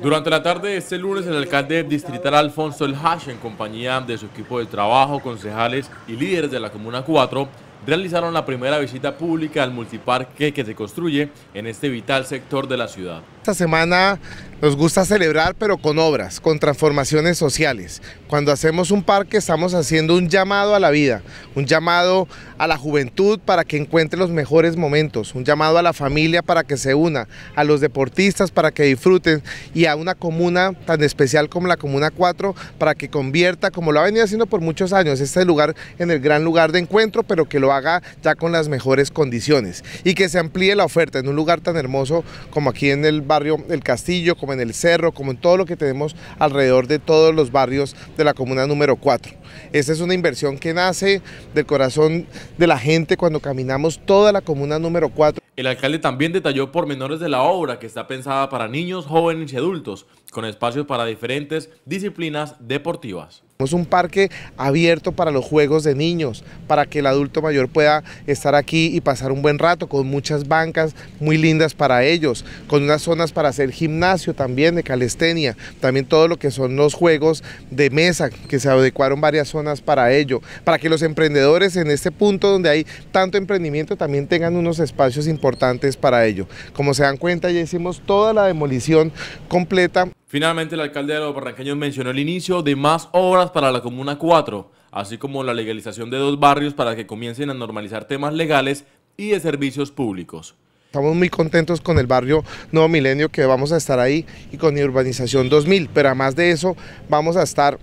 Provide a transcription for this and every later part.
Durante la tarde de este lunes, el alcalde distrital Alfonso El Hash, en compañía de su equipo de trabajo, concejales y líderes de la Comuna 4, realizaron la primera visita pública al multiparque que se construye en este vital sector de la ciudad. Esta semana nos gusta celebrar pero con obras, con transformaciones sociales. Cuando hacemos un parque estamos haciendo un llamado a la vida, un llamado a la juventud para que encuentre los mejores momentos, un llamado a la familia para que se una, a los deportistas para que disfruten y a una comuna tan especial como la Comuna 4 para que convierta, como lo ha venido haciendo por muchos años, este lugar en el gran lugar de encuentro, pero que lo haga ya con las mejores condiciones y que se amplíe la oferta en un lugar tan hermoso como aquí en el barrio El Castillo, como en el Cerro, como en todo lo que tenemos alrededor de todos los barrios de la comuna número 4. Esta es una inversión que nace del corazón de la gente cuando caminamos toda la comuna número 4. El alcalde también detalló pormenores de la obra que está pensada para niños, jóvenes y adultos, con espacios para diferentes disciplinas deportivas. Es un parque abierto para los juegos de niños, para que el adulto mayor pueda estar aquí y pasar un buen rato, con muchas bancas muy lindas para ellos, con unas zonas para hacer gimnasio también de calistenia, también todo lo que son los juegos de mesa, que se adecuaron varias zonas para ello, para que los emprendedores en este punto donde hay tanto emprendimiento también tengan unos espacios importantes para ello. Como se dan cuenta, ya hicimos toda la demolición completa. Finalmente, el alcalde de los barranqueños mencionó el inicio de más obras para la Comuna 4, así como la legalización de dos barrios para que comiencen a normalizar temas legales y de servicios públicos. Estamos muy contentos con el barrio Nuevo Milenio que vamos a estar ahí y con Urbanización 2000, pero además de eso vamos a estar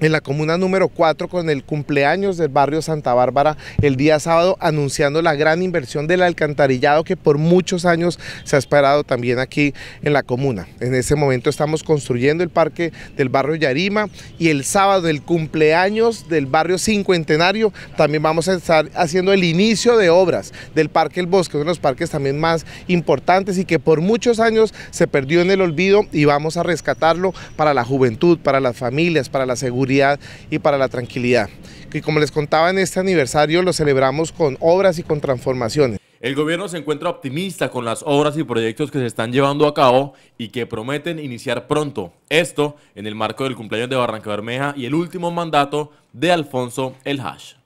en la comuna número 4 con el cumpleaños del barrio Santa Bárbara el día sábado anunciando la gran inversión del alcantarillado que por muchos años se ha esperado también aquí en la comuna. En ese momento estamos construyendo el parque del barrio Yarima y el sábado el cumpleaños del barrio Cincuentenario también vamos a estar haciendo el inicio de obras del parque El Bosque, uno de los parques también más importantes y que por muchos años se perdió en el olvido y vamos a rescatarlo para la juventud, para las familias, para la seguridad y para la tranquilidad. Que como les contaba en este aniversario lo celebramos con obras y con transformaciones. El gobierno se encuentra optimista con las obras y proyectos que se están llevando a cabo y que prometen iniciar pronto. Esto en el marco del cumpleaños de Barranca Bermeja y el último mandato de Alfonso El Hash.